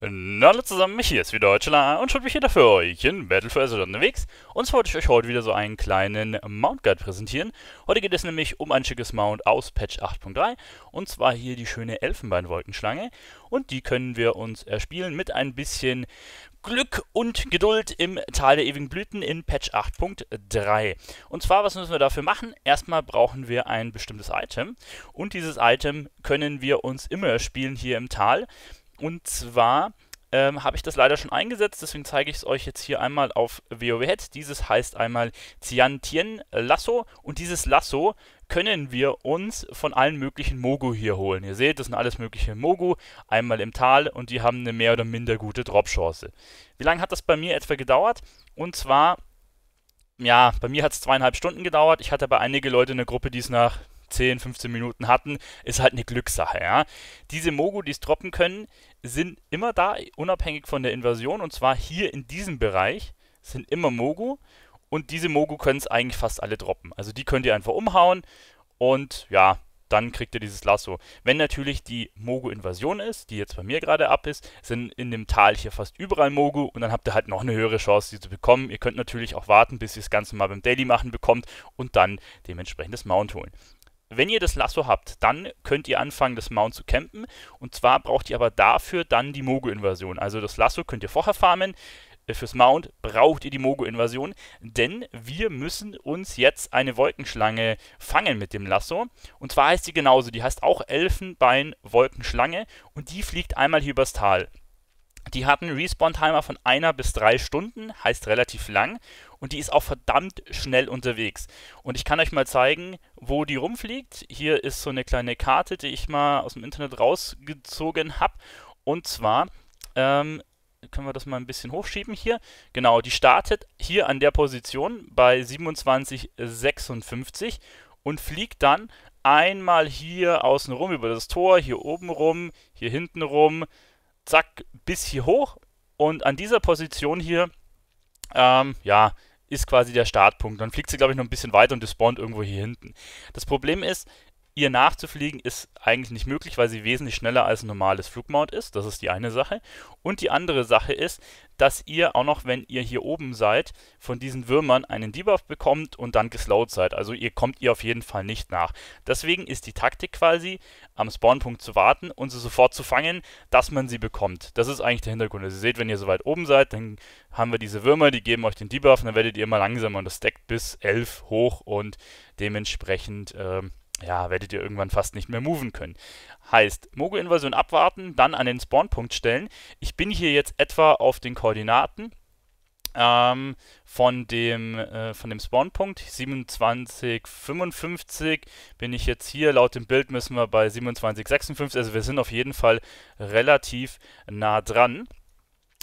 Na, hallo zusammen, mich hier ist wieder Deutschland und schaut mich wieder für euch in Battle for Azeroth unterwegs. Und zwar wollte ich euch heute wieder so einen kleinen Mount Guide präsentieren. Heute geht es nämlich um ein schickes Mount aus Patch 8.3 und zwar hier die schöne Elfenbeinwolkenschlange. Und die können wir uns erspielen mit ein bisschen Glück und Geduld im Tal der ewigen Blüten in Patch 8.3. Und zwar, was müssen wir dafür machen? Erstmal brauchen wir ein bestimmtes Item und dieses Item können wir uns immer erspielen hier im Tal. Und zwar ähm, habe ich das leider schon eingesetzt, deswegen zeige ich es euch jetzt hier einmal auf WoW Head. Dieses heißt einmal Tiantien Lasso und dieses Lasso können wir uns von allen möglichen Mogu hier holen. Ihr seht, das sind alles mögliche Mogu, einmal im Tal und die haben eine mehr oder minder gute Drop-Chance. Wie lange hat das bei mir etwa gedauert? Und zwar, ja, bei mir hat es zweieinhalb Stunden gedauert. Ich hatte bei einige Leute in der Gruppe, die es nach 10, 15 Minuten hatten, ist halt eine Glückssache. Ja? Diese Mogu, die es droppen können, sind immer da, unabhängig von der Invasion. Und zwar hier in diesem Bereich sind immer Mogu. Und diese Mogu können es eigentlich fast alle droppen. Also die könnt ihr einfach umhauen und ja, dann kriegt ihr dieses Lasso. Wenn natürlich die mogu invasion ist, die jetzt bei mir gerade ab ist, sind in dem Tal hier fast überall Mogu und dann habt ihr halt noch eine höhere Chance, sie zu bekommen. Ihr könnt natürlich auch warten, bis ihr das Ganze mal beim Daily machen bekommt und dann dementsprechend das Mount holen. Wenn ihr das Lasso habt, dann könnt ihr anfangen, das Mount zu campen. Und zwar braucht ihr aber dafür dann die Mogo-Invasion. Also das Lasso könnt ihr vorher farmen. Äh, fürs Mount braucht ihr die Mogo-Invasion, denn wir müssen uns jetzt eine Wolkenschlange fangen mit dem Lasso. Und zwar heißt sie genauso, die heißt auch Elfenbein-Wolkenschlange und die fliegt einmal hier übers Tal. Die hat einen Respawn-Timer von einer bis drei Stunden, heißt relativ lang und die ist auch verdammt schnell unterwegs. Und ich kann euch mal zeigen, wo die rumfliegt. Hier ist so eine kleine Karte, die ich mal aus dem Internet rausgezogen habe. Und zwar ähm, können wir das mal ein bisschen hochschieben hier. Genau, die startet hier an der Position bei 27,56 und fliegt dann einmal hier außen rum über das Tor, hier oben rum, hier hinten rum, zack, bis hier hoch. Und an dieser Position hier, ähm, ja, ist quasi der Startpunkt. Dann fliegt sie, glaube ich, noch ein bisschen weiter und despawnt irgendwo hier hinten. Das Problem ist, ihr nachzufliegen ist eigentlich nicht möglich, weil sie wesentlich schneller als ein normales Flugmount ist. Das ist die eine Sache. Und die andere Sache ist, dass ihr auch noch, wenn ihr hier oben seid, von diesen Würmern einen Debuff bekommt und dann geslowt seid. Also ihr kommt ihr auf jeden Fall nicht nach. Deswegen ist die Taktik quasi, am Spawnpunkt zu warten und sie sofort zu fangen, dass man sie bekommt. Das ist eigentlich der Hintergrund. Also ihr seht, wenn ihr so weit oben seid, dann haben wir diese Würmer, die geben euch den Debuff und dann werdet ihr immer langsamer und das deckt bis 11 hoch und dementsprechend... Äh, ja, werdet ihr irgendwann fast nicht mehr moven können. Heißt, Mogo-Invasion abwarten, dann an den Spawnpunkt stellen. Ich bin hier jetzt etwa auf den Koordinaten ähm, von dem, äh, von dem Spawnpunkt 27,55 bin ich jetzt hier. Laut dem Bild müssen wir bei 27,56, also wir sind auf jeden Fall relativ nah dran.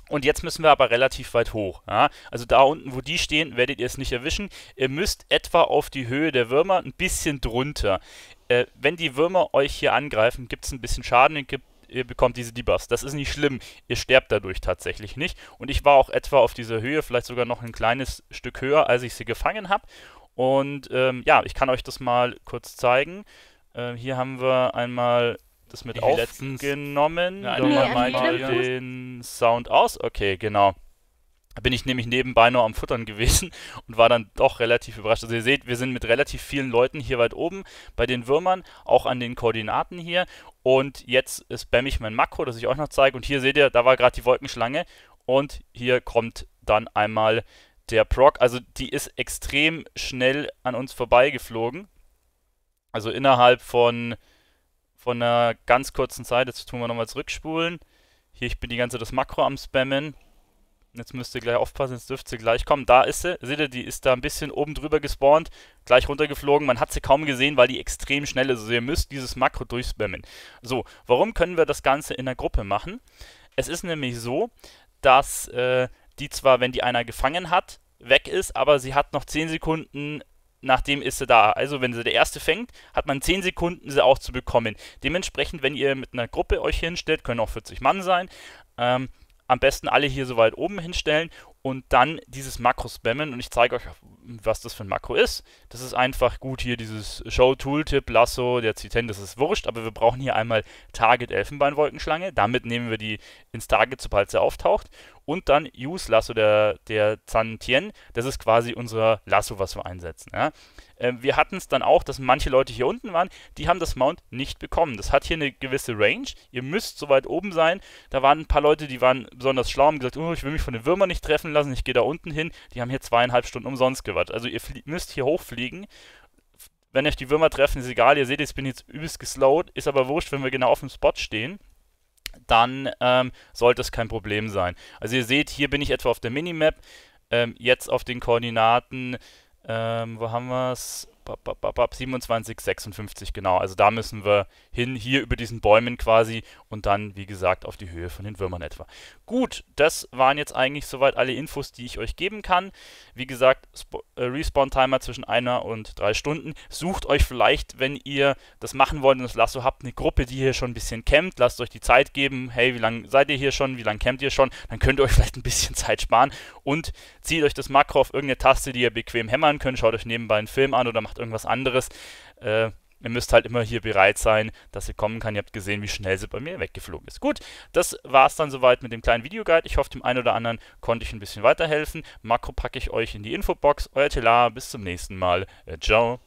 Und jetzt müssen wir aber relativ weit hoch. Ja? Also da unten, wo die stehen, werdet ihr es nicht erwischen. Ihr müsst etwa auf die Höhe der Würmer, ein bisschen drunter. Äh, wenn die Würmer euch hier angreifen, gibt es ein bisschen Schaden, gibt ihr bekommt diese Debuffs. Das ist nicht schlimm, ihr sterbt dadurch tatsächlich nicht. Und ich war auch etwa auf dieser Höhe, vielleicht sogar noch ein kleines Stück höher, als ich sie gefangen habe. Und ähm, ja, ich kann euch das mal kurz zeigen. Äh, hier haben wir einmal das mit aufgenommen. Ja, nee, mal den Sound aus. Okay, genau bin ich nämlich nebenbei noch am Futtern gewesen und war dann doch relativ überrascht. Also ihr seht, wir sind mit relativ vielen Leuten hier weit oben bei den Würmern, auch an den Koordinaten hier. Und jetzt spamme ich mein Makro, das ich euch noch zeige. Und hier seht ihr, da war gerade die Wolkenschlange. Und hier kommt dann einmal der Proc. Also die ist extrem schnell an uns vorbeigeflogen. Also innerhalb von, von einer ganz kurzen Zeit. Jetzt tun wir nochmal zurückspulen. Hier, ich bin die ganze Zeit das Makro am Spammen. Jetzt müsst ihr gleich aufpassen, jetzt dürft ihr gleich kommen. Da ist sie. Seht ihr, die ist da ein bisschen oben drüber gespawnt, gleich runtergeflogen. Man hat sie kaum gesehen, weil die extrem schnell ist. Also ihr müsst dieses Makro durchspammen. So, warum können wir das Ganze in der Gruppe machen? Es ist nämlich so, dass äh, die zwar, wenn die einer gefangen hat, weg ist, aber sie hat noch 10 Sekunden nachdem ist sie da. Also wenn sie der erste fängt, hat man 10 Sekunden, sie auch zu bekommen. Dementsprechend, wenn ihr mit einer Gruppe euch hinstellt, können auch 40 Mann sein, ähm, am besten alle hier so weit oben hinstellen und dann dieses Makro spammen und ich zeige euch, was das für ein Makro ist. Das ist einfach gut hier dieses Show Tooltip, Lasso, der zieht das ist wurscht, aber wir brauchen hier einmal Target Elfenbeinwolkenschlange. Damit nehmen wir die ins Target, sobald sie auftaucht und dann Use Lasso der, der Zan Tien. Das ist quasi unser Lasso, was wir einsetzen. Ja. Ähm, wir hatten es dann auch, dass manche Leute hier unten waren, die haben das Mount nicht bekommen. Das hat hier eine gewisse Range. Ihr müsst so weit oben sein. Da waren ein paar Leute, die waren besonders schlau und gesagt, oh, ich will mich von den Würmern nicht treffen lassen, ich gehe da unten hin. Die haben hier zweieinhalb Stunden umsonst gewartet. Also ihr müsst hier hochfliegen wenn euch die Würmer treffen, ist egal, ihr seht, ich bin jetzt übelst geslowt, ist aber wurscht, wenn wir genau auf dem Spot stehen dann ähm, sollte es kein Problem sein. Also ihr seht, hier bin ich etwa auf der Minimap, ähm, jetzt auf den Koordinaten, ähm, wo haben wir es? 27, 56, genau. Also da müssen wir hin, hier über diesen Bäumen quasi und dann, wie gesagt, auf die Höhe von den Würmern etwa. Gut, das waren jetzt eigentlich soweit alle Infos, die ich euch geben kann. Wie gesagt, äh, Respawn-Timer zwischen einer und drei Stunden. Sucht euch vielleicht, wenn ihr das machen wollt und das Lasso habt, eine Gruppe, die hier schon ein bisschen campt. Lasst euch die Zeit geben. Hey, wie lange seid ihr hier schon? Wie lange campt ihr schon? Dann könnt ihr euch vielleicht ein bisschen Zeit sparen und zieht euch das Makro auf irgendeine Taste, die ihr bequem hämmern könnt. Schaut euch nebenbei einen Film an oder macht macht irgendwas anderes. Äh, ihr müsst halt immer hier bereit sein, dass sie kommen kann. Ihr habt gesehen, wie schnell sie bei mir weggeflogen ist. Gut, das war es dann soweit mit dem kleinen Videoguide. Ich hoffe, dem einen oder anderen konnte ich ein bisschen weiterhelfen. Makro packe ich euch in die Infobox. Euer Telar, bis zum nächsten Mal. Äh, ciao.